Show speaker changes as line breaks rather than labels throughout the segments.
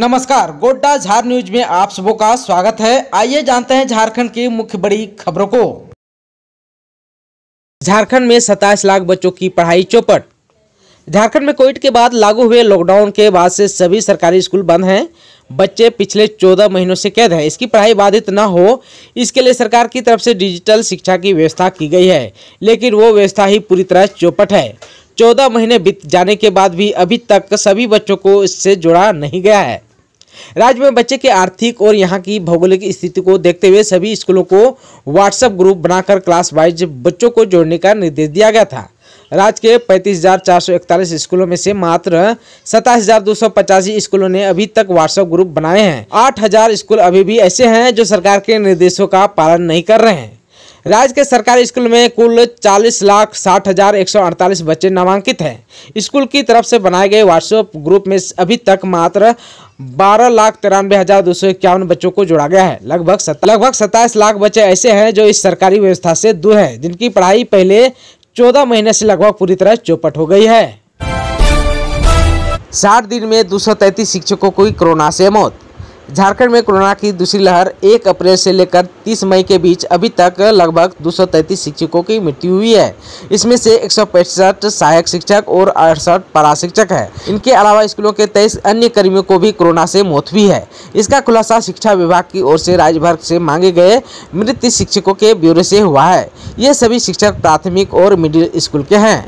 नमस्कार गोड्डा झार न्यूज में आप सब का स्वागत है आइए जानते हैं झारखंड की मुख्य बड़ी खबरों को झारखंड में सताईस लाख बच्चों की पढ़ाई चौपट झारखंड में कोविड के बाद लागू हुए लॉकडाउन के बाद से सभी सरकारी स्कूल बंद हैं बच्चे पिछले चौदह महीनों से कैद हैं इसकी पढ़ाई बाधित न हो इसके लिए सरकार की तरफ से डिजिटल शिक्षा की व्यवस्था की गई है लेकिन वो व्यवस्था ही पूरी तरह चौपट है चौदह महीने बीत जाने के बाद भी अभी तक सभी बच्चों को इससे जुड़ा नहीं गया है राज्य में बच्चे के आर्थिक और यहाँ की भौगोलिक स्थिति को देखते हुए सभी स्कूलों को व्हाट्सएप ग्रुप बनाकर क्लास वाइज बच्चों को जोड़ने का निर्देश दिया गया था राज्य के पैंतीस स्कूलों में से मात्र सताईस स्कूलों ने अभी तक व्हाट्सएप ग्रुप बनाए हैं 8000 स्कूल अभी भी ऐसे हैं जो सरकार के निर्देशों का पालन नहीं कर रहे हैं राज्य के सरकारी स्कूल में कुल चालीस लाख साठ हजार एक सौ अड़तालीस बच्चे नामांकित हैं स्कूल की तरफ से बनाए गए व्हाट्सएप ग्रुप में अभी तक मात्र बारह लाख तिरानवे हजार दो सौ इक्यावन बच्चों को जोड़ा गया है लगभग लगभग सत्ताईस लाख बच्चे ऐसे हैं जो इस सरकारी व्यवस्था से दूर हैं जिनकी पढ़ाई पहले चौदह महीने से लगभग पूरी तरह चौपट हो गई है साठ दिन में दो शिक्षकों की कोरोना से मौत झारखंड में कोरोना की दूसरी लहर 1 अप्रैल से लेकर 30 मई के बीच अभी तक लगभग दो शिक्षकों की मृत्यु हुई है इसमें से एक सहायक शिक्षक और अड़सठ परा शिक्षक है इनके अलावा स्कूलों के तेईस अन्य कर्मियों को भी कोरोना से मौत हुई है इसका खुलासा शिक्षा विभाग की ओर से राज्य भर से मांगे गए मृत शिक्षकों के ब्यूरो से हुआ है ये सभी शिक्षक प्राथमिक और मिडिल स्कूल के हैं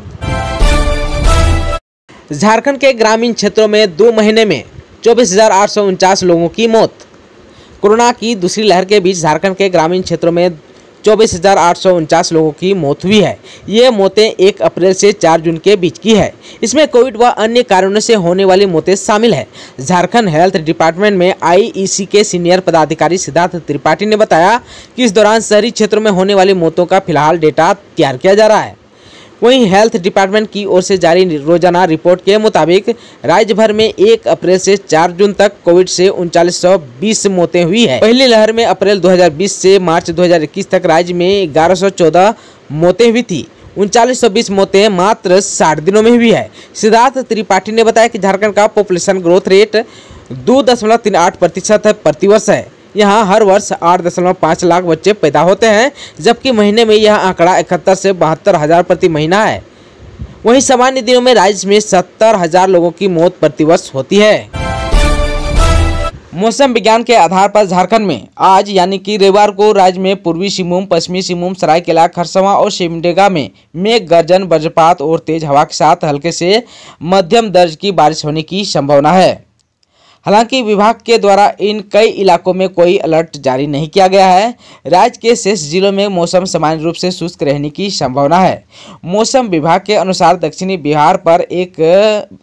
झारखंड के ग्रामीण क्षेत्रों में दो महीने में चौबीस लोगों की मौत कोरोना की दूसरी लहर के बीच झारखंड के ग्रामीण क्षेत्रों में चौबीस लोगों की मौत हुई है ये मौतें 1 अप्रैल से 4 जून के बीच की है इसमें कोविड व अन्य कारणों से होने वाली मौतें शामिल है झारखंड हेल्थ डिपार्टमेंट में आईईसी के सीनियर पदाधिकारी सिद्धार्थ त्रिपाठी ने बताया कि इस दौरान शहरी क्षेत्रों में होने वाली मौतों का फिलहाल डेटा तैयार किया जा रहा है वहीं हेल्थ डिपार्टमेंट की ओर से जारी रोजाना रिपोर्ट के मुताबिक राज्य भर में एक अप्रैल से चार जून तक कोविड से उनचालीस सौ बीस मौतें हुई है पहली लहर में अप्रैल 2020 से मार्च 2021 तक राज्य में 1114 मौतें हुई थी उनचालीस सौ बीस मौतें मात्र साठ दिनों में हुई है सिद्धार्थ त्रिपाठी ने बताया कि झारखंड का पॉपुलेशन ग्रोथ रेट दो दशमलव तीन आठ प्रतिशत प्रतिवर्ष है यहाँ हर वर्ष आठ दशमलव पाँच लाख बच्चे पैदा होते हैं जबकि महीने में यह आंकड़ा इकहत्तर से बहत्तर हज़ार प्रति महीना है वहीं सामान्य दिनों में राज्य में सत्तर हज़ार लोगों की मौत प्रतिवर्ष होती है मौसम विज्ञान के आधार पर झारखंड में आज यानी कि रविवार को राज्य में पूर्वी सिंहभूम पश्चिमी सिंहभूम सरायकेला खरसवा और सिमडेगा में मेघ गर्जन वज्रपात और तेज हवा के साथ हल्के से मध्यम दर्ज की बारिश होने की संभावना है हालांकि विभाग के द्वारा इन कई इलाकों में कोई अलर्ट जारी नहीं किया गया है राज्य के शेष जिलों में मौसम सामान्य रूप से शुष्क रहने की संभावना है मौसम विभाग के अनुसार दक्षिणी बिहार पर एक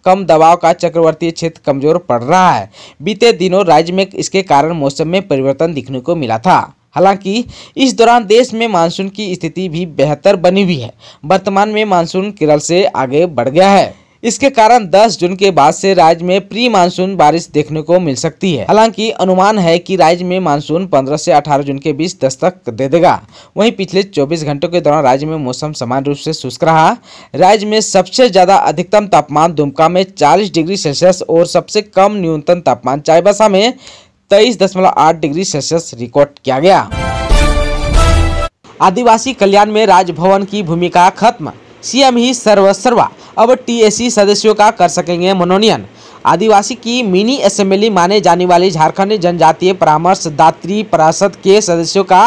कम दबाव का चक्रवर्ती क्षेत्र कमजोर पड़ रहा है बीते दिनों राज्य में इसके कारण मौसम में परिवर्तन दिखने को मिला था हालांकि इस दौरान देश में मानसून की स्थिति भी बेहतर बनी हुई है वर्तमान में मानसून केरल से आगे बढ़ गया है इसके कारण 10 जून के बाद से राज्य में प्री मानसून बारिश देखने को मिल सकती है हालांकि अनुमान है कि राज्य में मानसून 15 से 18 जून के बीच दस्तक दे देगा वहीं पिछले 24 घंटों के दौरान राज्य में मौसम समान रूप से शुष्क रहा राज्य में सबसे ज्यादा अधिकतम तापमान दुमका में चालीस डिग्री सेल्सियस और सबसे कम न्यूनतम तापमान चाईबासा में तेईस दशमलव आठ डिग्री सेल्सियस रिकॉर्ड किया गया आदिवासी कल्याण में राजभवन की भूमिका खत्म सीएम ही सर्वसर्वा अब टीएसी सदस्यों का कर सकेंगे मनोनयन आदिवासी की मिनी असेंबली माने जाने वाली झारखंड जनजातीय परामर्शदात्री परिषद के सदस्यों का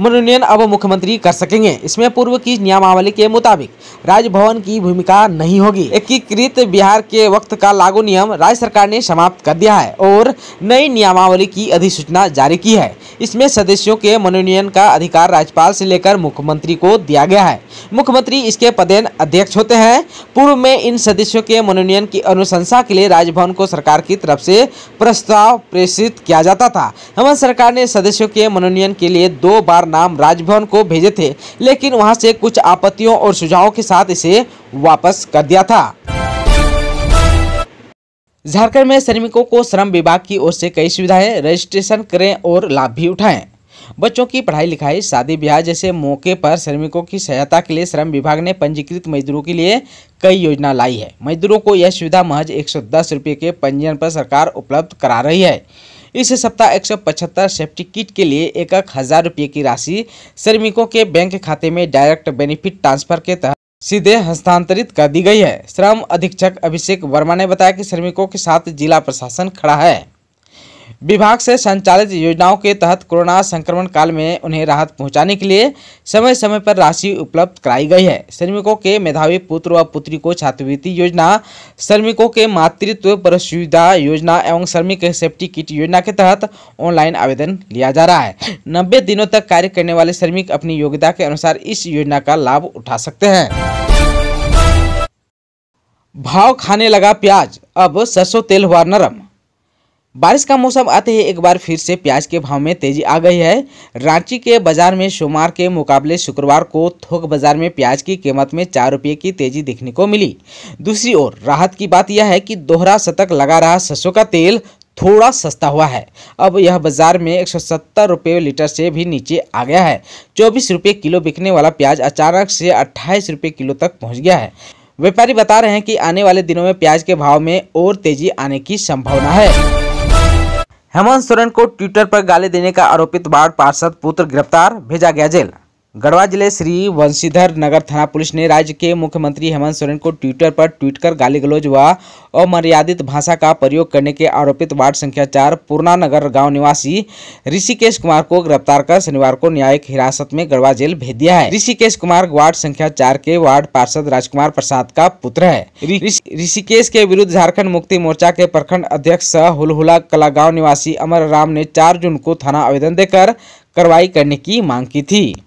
मनोनयन अब मुख्यमंत्री कर सकेंगे इसमें पूर्व की नियमावली के मुताबिक राजभवन की भूमिका नहीं होगी एकीकृत बिहार के वक्त का लागू नियम राज्य सरकार ने समाप्त कर दिया है और नई नियमावली की अधिसूचना जारी की है इसमें सदस्यों के मनोनयन का अधिकार राज्यपाल से लेकर मुख्यमंत्री को दिया गया है मुख्यमंत्री इसके पदेन अध्यक्ष होते हैं पूर्व में इन सदस्यों के मनोनयन की अनुशंसा के लिए राजभवन भवन को सरकार की तरफ से प्रस्ताव प्रेषित किया जाता था हेमंत सरकार ने सदस्यों के मनोनयन के लिए दो बार नाम राजभवन को भेजे थे लेकिन वहां से कुछ आपत्तियों और सुझावों के साथ इसे वापस कर दिया था झारखंड में श्रमिकों को श्रम विभाग की ओर से कई सुविधाएं रजिस्ट्रेशन करें और लाभ भी उठाएं बच्चों की पढ़ाई लिखाई शादी ब्याह जैसे मौके पर श्रमिकों की सहायता के लिए श्रम विभाग ने पंजीकृत मजदूरों के लिए कई योजना लाई है मजदूरों को यह सुविधा महज एक सौ के पंजीयन पर सरकार उपलब्ध करा रही है इस सप्ताह एक सौ पचहत्तर सेफ्टी किट के लिए एक एक हज़ार रुपये की राशि श्रमिकों के बैंक खाते में डायरेक्ट बेनिफिट ट्रांसफर के तहत सीधे हस्तांतरित कर दी गई है श्रम अधीक्षक अभिषेक वर्मा ने बताया कि श्रमिकों के साथ जिला प्रशासन खड़ा है विभाग से संचालित योजनाओं के तहत कोरोना संक्रमण काल में उन्हें राहत पहुंचाने के लिए समय समय पर राशि उपलब्ध कराई गई है श्रमिकों के मेधावी पुत्र व पुत्री को छात्रवृत्ति योजना श्रमिकों के मातृत्व पर सुविधा योजना एवं श्रमिक सेफ्टी किट योजना के तहत ऑनलाइन आवेदन लिया जा रहा है नब्बे दिनों तक कार्य करने वाले श्रमिक अपनी योग्यता के अनुसार इस योजना का लाभ उठा सकते हैं भाव खाने लगा प्याज अब सरसों तेल हुआ नरम बारिश का मौसम आते ही एक बार फिर से प्याज के भाव में तेजी आ गई है रांची के बाजार में सोमवार के मुकाबले शुक्रवार को थोक बाजार में प्याज की कीमत में चार रुपये की तेजी देखने को मिली दूसरी ओर राहत की बात यह है कि दोहरा शतक लगा रहा सरसों का तेल थोड़ा सस्ता हुआ है अब यह बाजार में एक सौ लीटर से भी नीचे आ गया है चौबीस रुपये किलो बिकने वाला प्याज अचानक से अट्ठाईस रुपये किलो तक पहुँच गया है व्यापारी बता रहे हैं कि आने वाले दिनों में प्याज के भाव में और तेजी आने की संभावना है हेमंत सोरेन को ट्विटर पर गाली देने का आरोपित बाढ़ पार्षद पुत्र गिरफ्तार भेजा गया जेल गढ़वा जिले श्री वंशीधर नगर थाना पुलिस ने राज्य के मुख्यमंत्री हेमंत सोरेन को ट्विटर पर ट्वीट कर गाली गलौज व अमर्यादित भाषा का प्रयोग करने के आरोपित वार्ड संख्या चार पूर्णा नगर गांव निवासी ऋषिकेश कुमार को गिरफ्तार कर शनिवार को न्यायिक हिरासत में गढ़वा जेल भेज दिया है ऋषिकेश कुमार वार्ड संख्या चार के वार्ड पार्षद राजकुमार प्रसाद का पुत्र है ऋषिकेश के विरुद्ध झारखण्ड मुक्ति मोर्चा के प्रखंड अध्यक्ष हुलहुला कला गाँव निवासी अमर राम ने चार जून को थाना आवेदन देकर कार्रवाई करने की मांग की थी